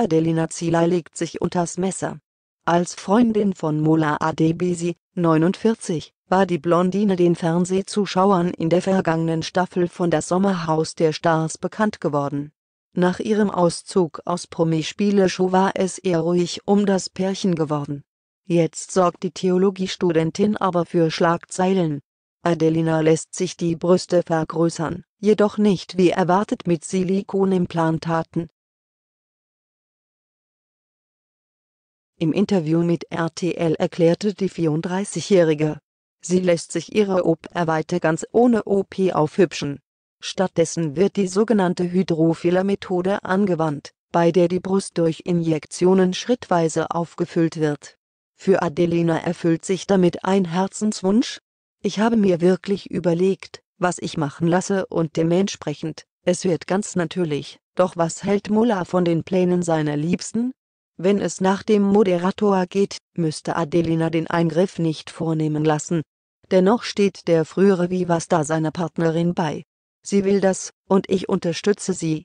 Adelina Zilay legt sich unters Messer. Als Freundin von Mola Adebisi, 49, war die Blondine den Fernsehzuschauern in der vergangenen Staffel von Das Sommerhaus der Stars bekannt geworden. Nach ihrem Auszug aus Promispiele-Show war es eher ruhig um das Pärchen geworden. Jetzt sorgt die Theologiestudentin aber für Schlagzeilen. Adelina lässt sich die Brüste vergrößern, jedoch nicht wie erwartet mit Silikonimplantaten, Im Interview mit RTL erklärte die 34-Jährige, sie lässt sich ihre Ob-Erweite ganz ohne OP aufhübschen. Stattdessen wird die sogenannte Hydrofiller-Methode angewandt, bei der die Brust durch Injektionen schrittweise aufgefüllt wird. Für Adelina erfüllt sich damit ein Herzenswunsch. Ich habe mir wirklich überlegt, was ich machen lasse und dementsprechend, es wird ganz natürlich, doch was hält Mullah von den Plänen seiner Liebsten? Wenn es nach dem Moderator geht, müsste Adelina den Eingriff nicht vornehmen lassen. Dennoch steht der frühere Vivas da seiner Partnerin bei. Sie will das, und ich unterstütze sie.